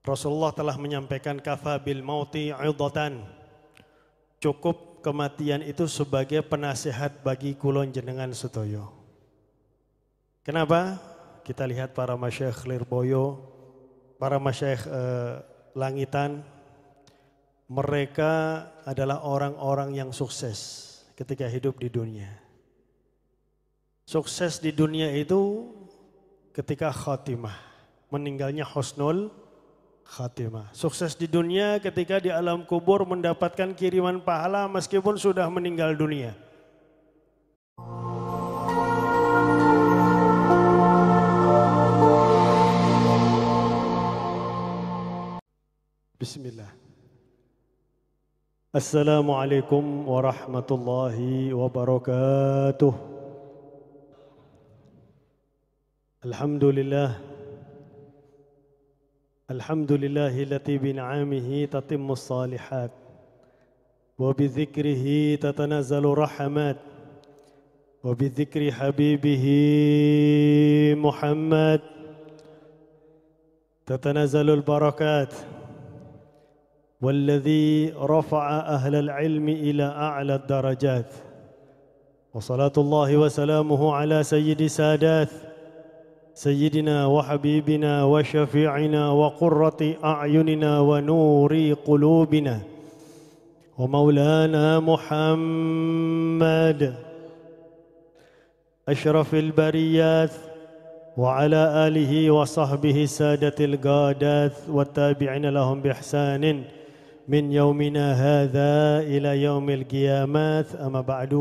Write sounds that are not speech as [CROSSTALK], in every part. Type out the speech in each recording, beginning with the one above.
Rasulullah telah menyampaikan kafabil mauti idatan. Cukup kematian itu sebagai penasehat bagi kulon jenengan setoyo. Kenapa? Kita lihat para masyaikh Lirboyo, para masyaikh eh, Langitan, mereka adalah orang-orang yang sukses ketika hidup di dunia. Sukses di dunia itu ketika khatimah, meninggalnya husnul khatimah. Sukses di dunia ketika di alam kubur mendapatkan kiriman pahala meskipun sudah meninggal dunia. Bismillah. Assalamualaikum warahmatullahi wabarakatuh. Alhamdulillah. الحمد لله التي بنعمه تتم الصالحات وبذكره تتنزل رحمات وبذكر حبيبه محمد تتنزل البركات والذي رفع أهل العلم إلى أعلى الدرجات وصلاة الله وسلامه على سيد سادات سيدنا وحبيبنا وشفيعنا وقرة أعيننا ونور قلوبنا ومولانا محمد أشرف البريات وعلى آله وصحبه سادة القادات والتابعين لهم بإحسان من يومنا هذا إلى يوم القيامات أما بعد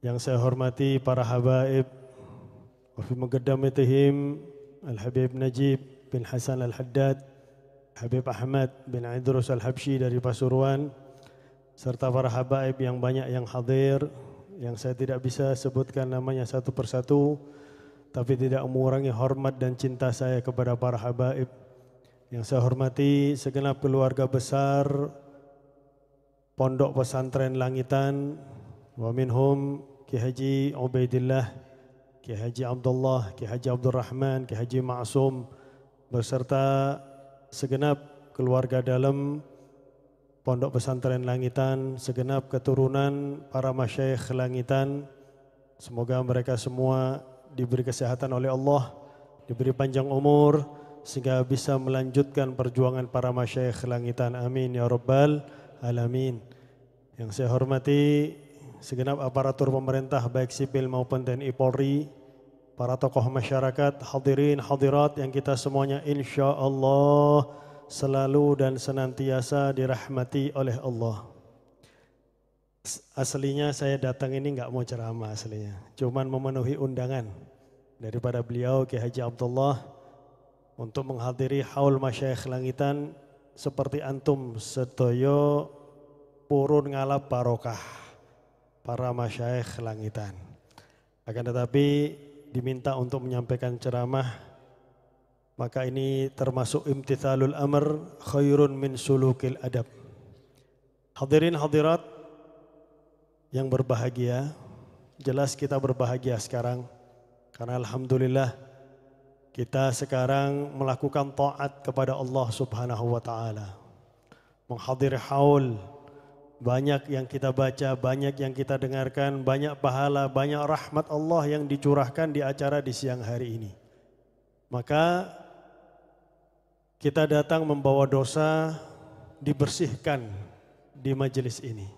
yang saya hormati para habaib وفي مقدمتهم الحبيب نجيب بن حسن الحداد Habib Ahmad bin Idrus Al-Habsyi dari Pasuruan serta para habaib yang banyak yang hadir yang saya tidak bisa sebutkan namanya satu persatu tapi tidak mengurangi hormat dan cinta saya kepada para habaib yang saya hormati segenap keluarga besar Pondok Pesantren Langitan wa minhum Ki Haji Ubaidillah Ki Haji Abdullah, Ki Haji Abdul Rahman, Ki Haji Ma'sum beserta segenap keluarga dalam Pondok Pesantren Langitan, segenap keturunan para masyayikh Langitan. Semoga mereka semua diberi kesehatan oleh Allah, diberi panjang umur sehingga bisa melanjutkan perjuangan para masyayikh Langitan. Amin ya rabbal alamin. Yang saya hormati segenap aparatur pemerintah baik sipil maupun TNI Polri, para tokoh masyarakat, hadirin, hadirat yang kita semuanya insya Allah selalu dan senantiasa dirahmati oleh Allah. Aslinya saya datang ini nggak mau ceramah aslinya, cuman memenuhi undangan daripada beliau Ki Haji Abdullah untuk menghadiri haul masyayikh langitan seperti antum setoyo purun ngalap barokah para masyayikh langitan. Akan tetapi diminta untuk menyampaikan ceramah maka ini termasuk imtithalul amr khairun min sulukil adab. Hadirin hadirat yang berbahagia, jelas kita berbahagia sekarang karena alhamdulillah kita sekarang melakukan taat kepada Allah Subhanahu wa taala. Menghadiri haul banyak yang kita baca, banyak yang kita dengarkan, banyak pahala, banyak rahmat Allah yang dicurahkan di acara di siang hari ini. Maka kita datang membawa dosa dibersihkan di majelis ini.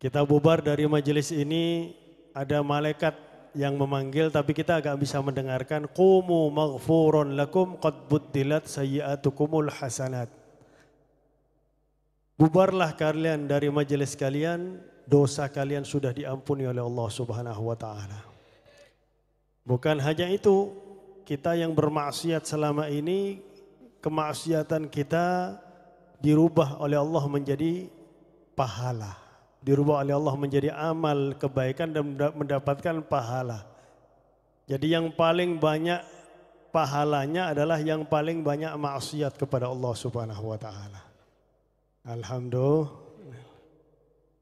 Kita bubar dari majelis ini ada malaikat yang memanggil tapi kita agak bisa mendengarkan qumu maghfurun lakum qad buddilat sayyiatukumul hasanat. Bubarlah kalian dari majelis kalian, dosa kalian sudah diampuni oleh Allah Subhanahu wa taala. Bukan hanya itu, kita yang bermaksiat selama ini kemaksiatan kita dirubah oleh Allah menjadi pahala. Dirubah oleh Allah menjadi amal kebaikan dan mendapatkan pahala. Jadi yang paling banyak pahalanya adalah yang paling banyak maksiat kepada Allah Subhanahu wa taala. Alhamdulillah.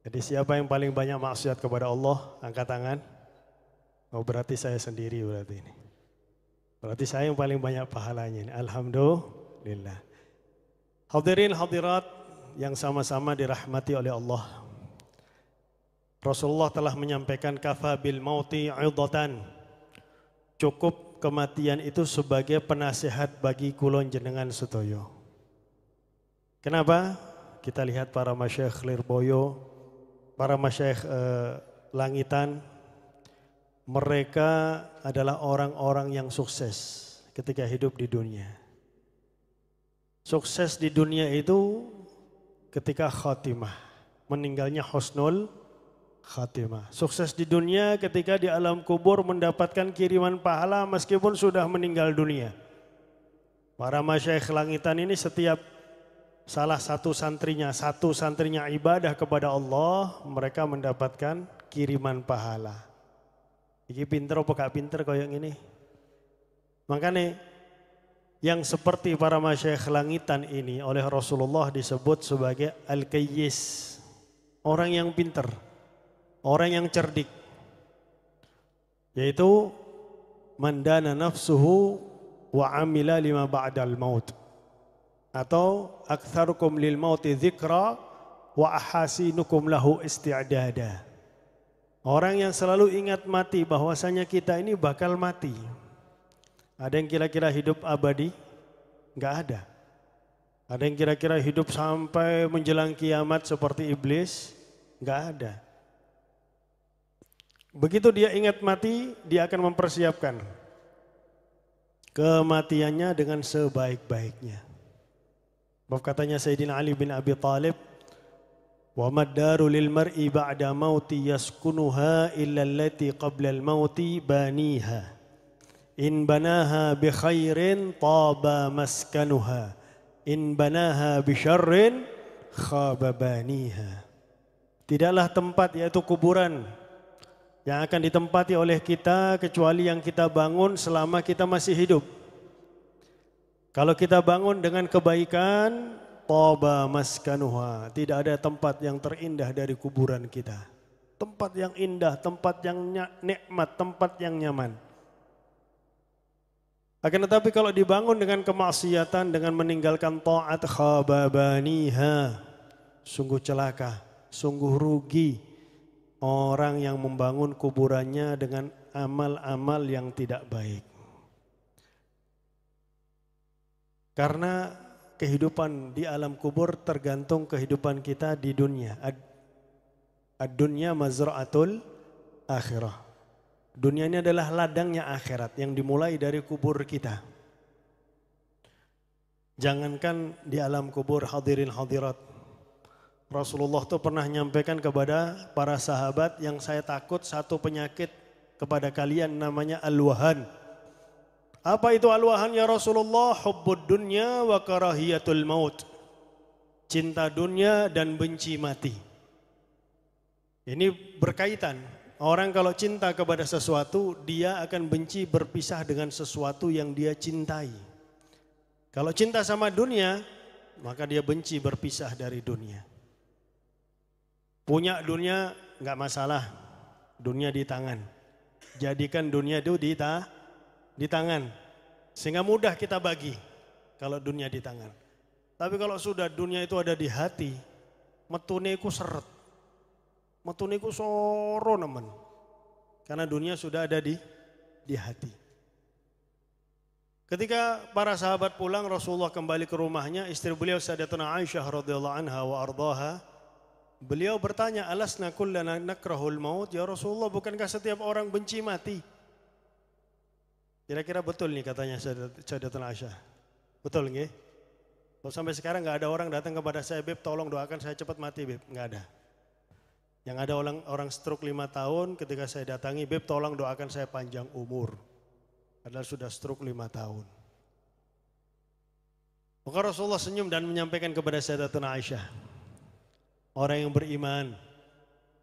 Jadi siapa yang paling banyak maksiat kepada Allah, angkat tangan. Oh berarti saya sendiri berarti ini. Berarti saya yang paling banyak pahalanya ini. Alhamdulillah. Hadirin hadirat yang sama-sama dirahmati oleh Allah. Rasulullah telah menyampaikan kafa bil mauti idatan. Cukup kematian itu sebagai penasihat bagi kulon jenengan setoyo. Kenapa? Kita lihat para masyaikh Lirboyo, para masyaikh eh, Langitan, mereka adalah orang-orang yang sukses ketika hidup di dunia. Sukses di dunia itu ketika khatimah, meninggalnya husnul khatimah. Sukses di dunia ketika di alam kubur mendapatkan kiriman pahala meskipun sudah meninggal dunia. Para masyaikh langitan ini setiap salah satu santrinya, satu santrinya ibadah kepada Allah, mereka mendapatkan kiriman pahala. Iki pinter apa gak pinter yang ini? Makanya yang seperti para masyayikh langitan ini oleh Rasulullah disebut sebagai al -Qayyis. Orang yang pinter, orang yang cerdik. Yaitu mandana nafsuhu wa amila lima ba'dal maut atau aktsarukum lil mauti dzikra wa ahasinukum lahu isti'dada. Orang yang selalu ingat mati bahwasanya kita ini bakal mati. Ada yang kira-kira hidup abadi? Enggak ada. Ada yang kira-kira hidup sampai menjelang kiamat seperti iblis? Enggak ada. Begitu dia ingat mati, dia akan mempersiapkan kematiannya dengan sebaik-baiknya. Bahwa katanya Sayyidina Ali bin Abi Talib, "Wa maddaru lil mar'i ba'da mauti yaskunuha illa allati qabla al-mauti baniha." In banaha bi khairin taba maskanuha. In banaha bi syarrin khaba baniha. Tidaklah tempat yaitu kuburan yang akan ditempati oleh kita kecuali yang kita bangun selama kita masih hidup. Kalau kita bangun dengan kebaikan, toba maskanuha, tidak ada tempat yang terindah dari kuburan kita. Tempat yang indah, tempat yang nikmat, tempat yang nyaman. Akan tetapi kalau dibangun dengan kemaksiatan, dengan meninggalkan taat khababaniha, sungguh celaka, sungguh rugi orang yang membangun kuburannya dengan amal-amal yang tidak baik. Karena kehidupan di alam kubur tergantung kehidupan kita di dunia. Ad-dunya mazra'atul akhirah. Dunia ini adalah ladangnya akhirat yang dimulai dari kubur kita. Jangankan di alam kubur hadirin hadirat. Rasulullah itu pernah nyampaikan kepada para sahabat yang saya takut satu penyakit kepada kalian namanya al-wahan apa itu alwahan Rasulullah? Hubbud dunya wa karahiyatul maut. Cinta dunia dan benci mati. Ini berkaitan. Orang kalau cinta kepada sesuatu, dia akan benci berpisah dengan sesuatu yang dia cintai. Kalau cinta sama dunia, maka dia benci berpisah dari dunia. Punya dunia nggak masalah, dunia di tangan. Jadikan dunia itu di, tangan di tangan. Sehingga mudah kita bagi kalau dunia di tangan. Tapi kalau sudah dunia itu ada di hati, metune iku seret. Metune iku soro nemen. Karena dunia sudah ada di di hati. Ketika para sahabat pulang Rasulullah kembali ke rumahnya, istri beliau Sayyidatuna Aisyah radhiyallahu anha wa ardhaha Beliau bertanya, "Alasna kullana nakrahul maut?" Ya Rasulullah, bukankah setiap orang benci mati? Kira-kira betul nih katanya Sayyidatul Aisyah. Betul nggih? Kalau sampai sekarang nggak ada orang datang kepada saya, Beb tolong doakan saya cepat mati, Beb. Nggak ada. Yang ada orang orang stroke lima tahun ketika saya datangi, Beb tolong doakan saya panjang umur. Padahal sudah stroke lima tahun. Maka Rasulullah senyum dan menyampaikan kepada Sayyidatuna Aisyah. Orang yang beriman,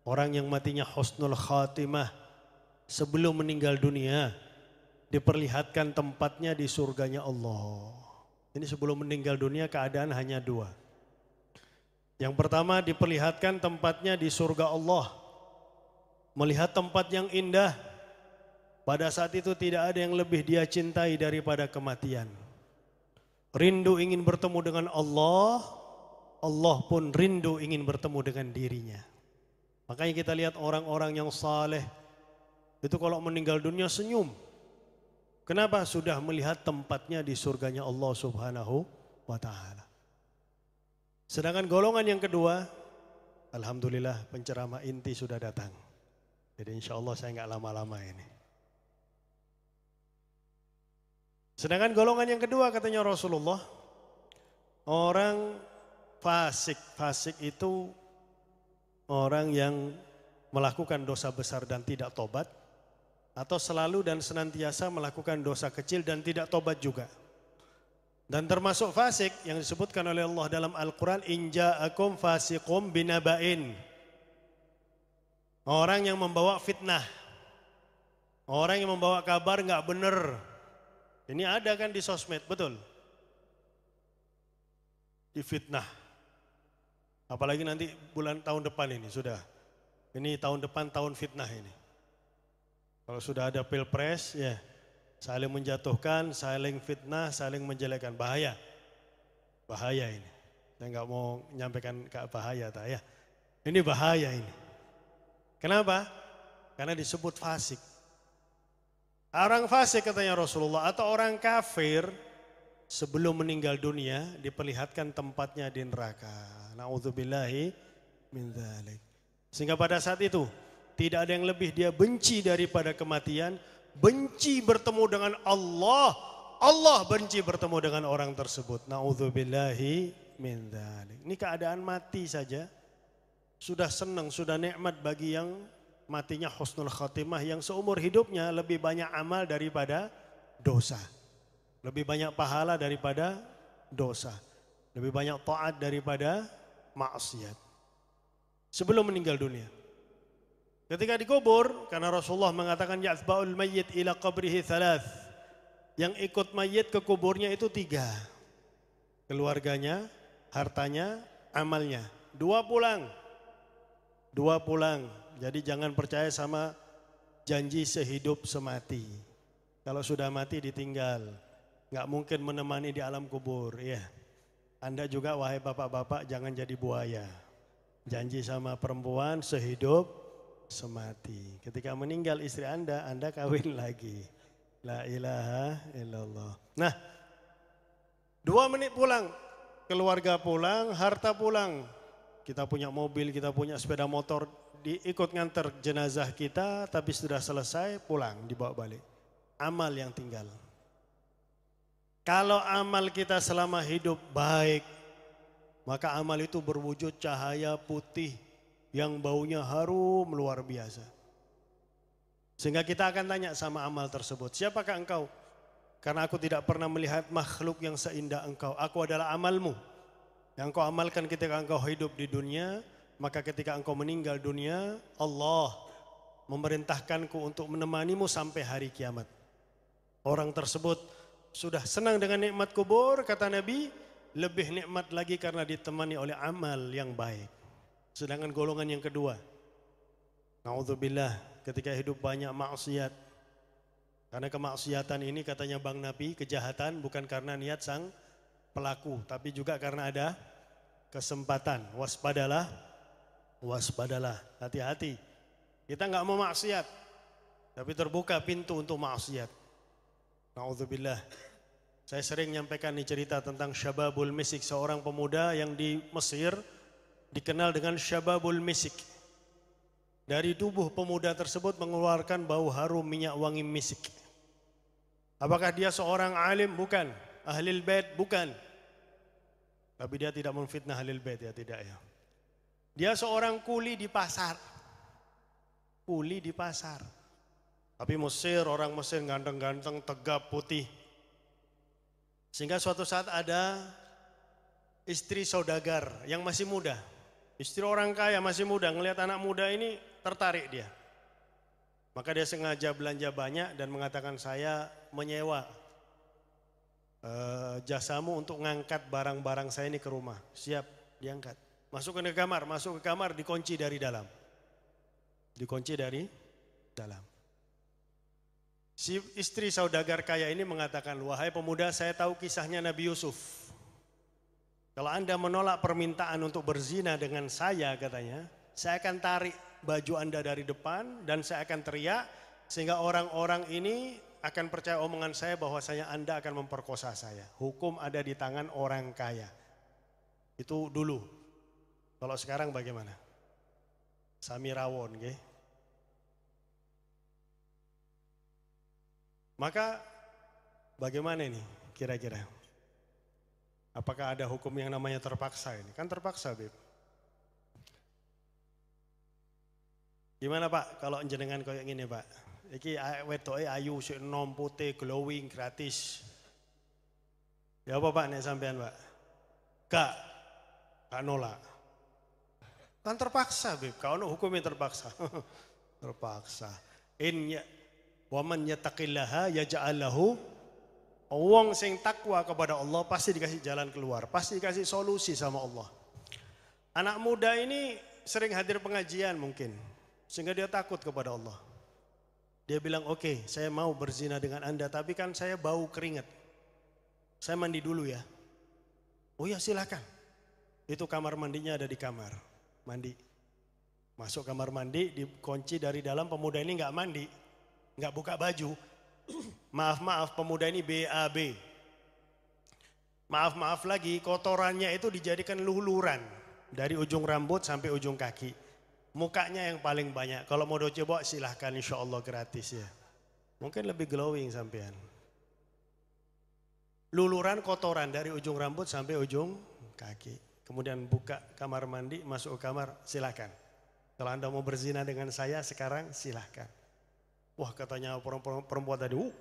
orang yang matinya husnul khatimah sebelum meninggal dunia, diperlihatkan tempatnya di surganya Allah. Ini sebelum meninggal dunia keadaan hanya dua. Yang pertama diperlihatkan tempatnya di surga Allah. Melihat tempat yang indah. Pada saat itu tidak ada yang lebih dia cintai daripada kematian. Rindu ingin bertemu dengan Allah. Allah pun rindu ingin bertemu dengan dirinya. Makanya kita lihat orang-orang yang saleh. Itu kalau meninggal dunia senyum. Kenapa sudah melihat tempatnya di surganya Allah Subhanahu wa taala. Sedangkan golongan yang kedua, alhamdulillah penceramah inti sudah datang. Jadi insya Allah saya nggak lama-lama ini. Sedangkan golongan yang kedua katanya Rasulullah, orang fasik. Fasik itu orang yang melakukan dosa besar dan tidak tobat, atau selalu dan senantiasa melakukan dosa kecil dan tidak tobat juga. Dan termasuk fasik yang disebutkan oleh Allah dalam Al-Quran Inja'akum fasikum binabain Orang yang membawa fitnah Orang yang membawa kabar nggak benar Ini ada kan di sosmed, betul? Di fitnah Apalagi nanti bulan tahun depan ini sudah Ini tahun depan tahun fitnah ini kalau sudah ada pilpres, ya saling menjatuhkan, saling fitnah, saling menjelekkan, bahaya, bahaya ini. Saya nggak mau menyampaikan kak bahaya, tak ya. Ini bahaya ini. Kenapa? Karena disebut fasik. Orang fasik katanya Rasulullah atau orang kafir sebelum meninggal dunia diperlihatkan tempatnya di neraka. Nauzubillahi min dzalik. Sehingga pada saat itu tidak ada yang lebih dia benci daripada kematian. Benci bertemu dengan Allah. Allah benci bertemu dengan orang tersebut. Na'udzubillahi min dhalik. Ini keadaan mati saja. Sudah senang, sudah nikmat bagi yang matinya husnul khatimah. Yang seumur hidupnya lebih banyak amal daripada dosa. Lebih banyak pahala daripada dosa. Lebih banyak taat daripada maksiat. Sebelum meninggal dunia. Ketika dikubur, karena Rasulullah mengatakan ya'thba'ul mayyit ila qabrihi thalath. Yang ikut mayit ke kuburnya itu tiga. Keluarganya, hartanya, amalnya. Dua pulang. Dua pulang. Jadi jangan percaya sama janji sehidup semati. Kalau sudah mati ditinggal. Nggak mungkin menemani di alam kubur. Ya. Anda juga wahai bapak-bapak jangan jadi buaya. Janji sama perempuan sehidup semati. Ketika meninggal istri Anda, Anda kawin [LAUGHS] lagi. La ilaha illallah. Nah, dua menit pulang. Keluarga pulang, harta pulang. Kita punya mobil, kita punya sepeda motor. Diikut nganter jenazah kita, tapi sudah selesai pulang, dibawa balik. Amal yang tinggal. Kalau amal kita selama hidup baik, maka amal itu berwujud cahaya putih yang baunya harum luar biasa. Sehingga kita akan tanya sama amal tersebut, siapakah engkau? Karena aku tidak pernah melihat makhluk yang seindah engkau. Aku adalah amalmu. Yang engkau amalkan ketika engkau hidup di dunia, maka ketika engkau meninggal dunia, Allah memerintahkanku untuk menemanimu sampai hari kiamat. Orang tersebut sudah senang dengan nikmat kubur, kata Nabi, lebih nikmat lagi karena ditemani oleh amal yang baik. Sedangkan golongan yang kedua, naudzubillah ketika hidup banyak maksiat. Karena kemaksiatan ini katanya Bang Nabi kejahatan bukan karena niat sang pelaku, tapi juga karena ada kesempatan. Waspadalah, waspadalah, hati-hati. Kita nggak mau maksiat, tapi terbuka pintu untuk maksiat. Naudzubillah. Saya sering nyampaikan nih cerita tentang Syababul Misik, seorang pemuda yang di Mesir dikenal dengan Syababul Misik. Dari tubuh pemuda tersebut mengeluarkan bau harum minyak wangi misik. Apakah dia seorang alim? Bukan. Ahlil bait? Bukan. Tapi dia tidak memfitnah ahlil bait ya, tidak ya. Dia seorang kuli di pasar. Kuli di pasar. Tapi Mesir, orang Mesir ganteng-ganteng, tegap, putih. Sehingga suatu saat ada istri saudagar yang masih muda. Istri orang kaya masih muda ngelihat anak muda ini tertarik dia. Maka dia sengaja belanja banyak dan mengatakan saya menyewa e, jasamu untuk ngangkat barang-barang saya ini ke rumah. Siap diangkat. Masuk ke kamar, masuk ke kamar dikunci dari dalam. Dikunci dari dalam. Si istri saudagar kaya ini mengatakan, "Wahai pemuda, saya tahu kisahnya Nabi Yusuf." Kalau Anda menolak permintaan untuk berzina dengan saya katanya, saya akan tarik baju Anda dari depan dan saya akan teriak sehingga orang-orang ini akan percaya omongan saya bahwasanya Anda akan memperkosa saya. Hukum ada di tangan orang kaya. Itu dulu. Kalau sekarang bagaimana? Samirawon, rawon, Maka bagaimana ini kira-kira? Apakah ada hukum yang namanya terpaksa ini? Kan terpaksa, Bib. Gimana Pak kalau jenengan kayak gini Pak? Iki wetoke ayu sik nom putih glowing gratis. Ya apa Pak nek sampean Pak? Gak. Gak nolak. Kan terpaksa, Bib. Kalau ono hukum terpaksa. [LAUGHS] terpaksa. In ya wa man yaj'al lahu Wong sing takwa kepada Allah pasti dikasih jalan keluar, pasti dikasih solusi sama Allah. Anak muda ini sering hadir pengajian mungkin, sehingga dia takut kepada Allah. Dia bilang, oke okay, saya mau berzina dengan anda, tapi kan saya bau keringat. Saya mandi dulu ya. Oh ya silahkan. Itu kamar mandinya ada di kamar. Mandi. Masuk kamar mandi, dikunci dari dalam, pemuda ini nggak mandi. nggak buka baju, maaf-maaf pemuda ini BAB. Maaf-maaf lagi kotorannya itu dijadikan luluran dari ujung rambut sampai ujung kaki. Mukanya yang paling banyak. Kalau mau coba silahkan insya Allah gratis ya. Mungkin lebih glowing sampean. Luluran kotoran dari ujung rambut sampai ujung kaki. Kemudian buka kamar mandi, masuk ke kamar, silahkan. Kalau Anda mau berzina dengan saya sekarang silahkan. Wah katanya perempuan, tadi, uh,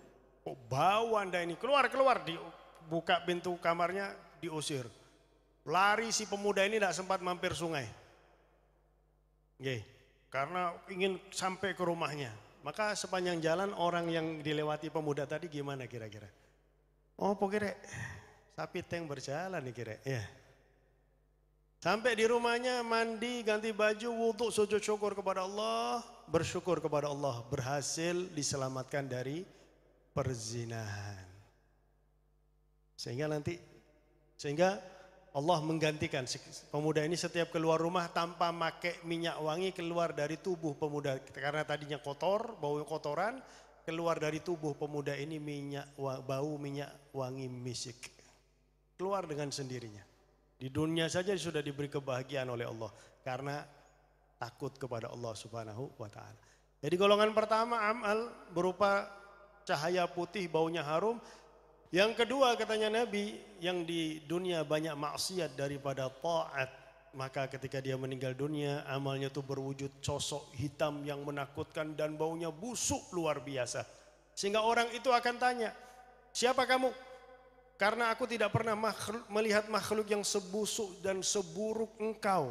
oh, bau anda ini, keluar, keluar. Dibuka pintu kamarnya, diusir. Lari si pemuda ini tidak sempat mampir sungai. Oke, karena ingin sampai ke rumahnya. Maka sepanjang jalan orang yang dilewati pemuda tadi gimana kira-kira? Oh pokoknya sapi teng berjalan nih kira. Ya. Sampai di rumahnya mandi, ganti baju, wudhu, sujud syukur kepada Allah bersyukur kepada Allah berhasil diselamatkan dari perzinahan. Sehingga nanti sehingga Allah menggantikan pemuda ini setiap keluar rumah tanpa make minyak wangi keluar dari tubuh pemuda karena tadinya kotor, bau kotoran keluar dari tubuh pemuda ini minyak bau minyak wangi misik. Keluar dengan sendirinya. Di dunia saja sudah diberi kebahagiaan oleh Allah karena takut kepada Allah Subhanahu wa taala. Jadi golongan pertama amal berupa cahaya putih baunya harum. Yang kedua katanya Nabi yang di dunia banyak maksiat daripada taat. Maka ketika dia meninggal dunia amalnya itu berwujud sosok hitam yang menakutkan dan baunya busuk luar biasa. Sehingga orang itu akan tanya, siapa kamu? Karena aku tidak pernah makhluk, melihat makhluk yang sebusuk dan seburuk engkau.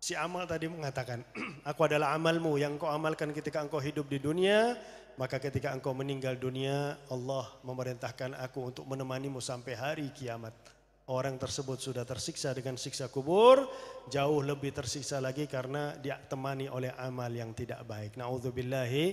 Si amal tadi mengatakan, [CLEARS THROAT] aku adalah amalmu yang kau amalkan ketika engkau hidup di dunia, maka ketika engkau meninggal dunia, Allah memerintahkan aku untuk menemanimu sampai hari kiamat. Orang tersebut sudah tersiksa dengan siksa kubur, jauh lebih tersiksa lagi karena dia temani oleh amal yang tidak baik. Na'udzubillahi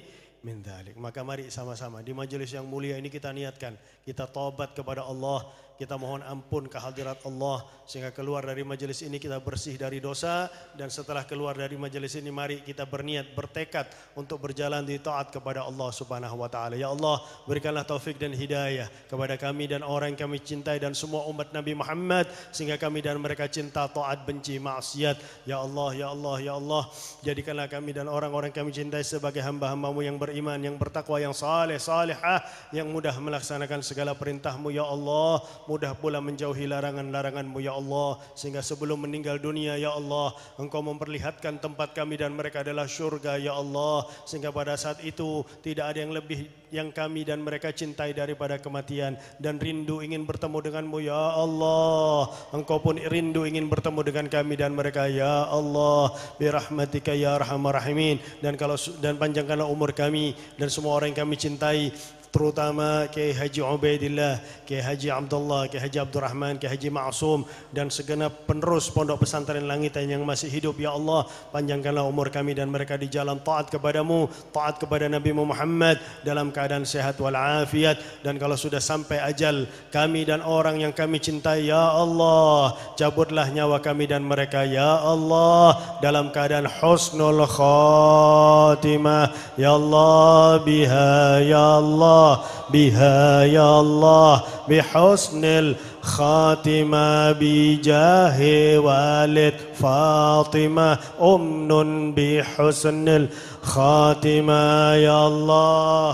min dhalik. Maka mari sama-sama di majelis yang mulia ini kita niatkan, kita tobat kepada Allah kita mohon ampun kehadirat Allah sehingga keluar dari majelis ini kita bersih dari dosa dan setelah keluar dari majelis ini mari kita berniat bertekad untuk berjalan di taat kepada Allah Subhanahu wa taala. Ya Allah, berikanlah taufik dan hidayah kepada kami dan orang yang kami cintai dan semua umat Nabi Muhammad sehingga kami dan mereka cinta taat benci maksiat. Ya Allah, ya Allah, ya Allah, jadikanlah kami dan orang-orang kami cintai sebagai hamba-hambamu yang beriman, yang bertakwa, yang saleh, salihah, yang mudah melaksanakan segala perintahmu ya Allah mudah pula menjauhi larangan laranganmu ya Allah sehingga sebelum meninggal dunia ya Allah Engkau memperlihatkan tempat kami dan mereka adalah syurga ya Allah sehingga pada saat itu tidak ada yang lebih yang kami dan mereka cintai daripada kematian dan rindu ingin bertemu denganmu ya Allah engkau pun rindu ingin bertemu dengan kami dan mereka ya Allah birahmatika ya arhamar rahimin dan kalau dan panjangkanlah umur kami dan semua orang yang kami cintai terutama Kiai Haji Ubaidillah, Kiai Haji Abdullah, Kiai Haji Abdurrahman, Kiai Haji Ma'sum dan segenap penerus Pondok Pesantren langit yang masih hidup ya Allah, panjangkanlah umur kami dan mereka di jalan taat kepadamu, taat kepada Nabi Muhammad dalam keadaan sehat wal afiat dan kalau sudah sampai ajal kami dan orang yang kami cintai ya Allah, cabutlah nyawa kami dan mereka ya Allah dalam keadaan husnul khatimah ya Allah biha ya Allah الله بها يا الله بحسن الخاتمة بجاه والد فاطمة أمن بحسن الخاتمة يا الله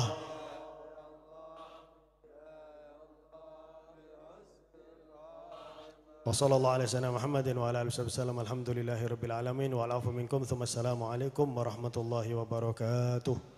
وصلى الله على سيدنا محمد وعلى اله وصحبه وسلم الحمد لله رب العالمين والعفو منكم ثم السلام عليكم ورحمه الله وبركاته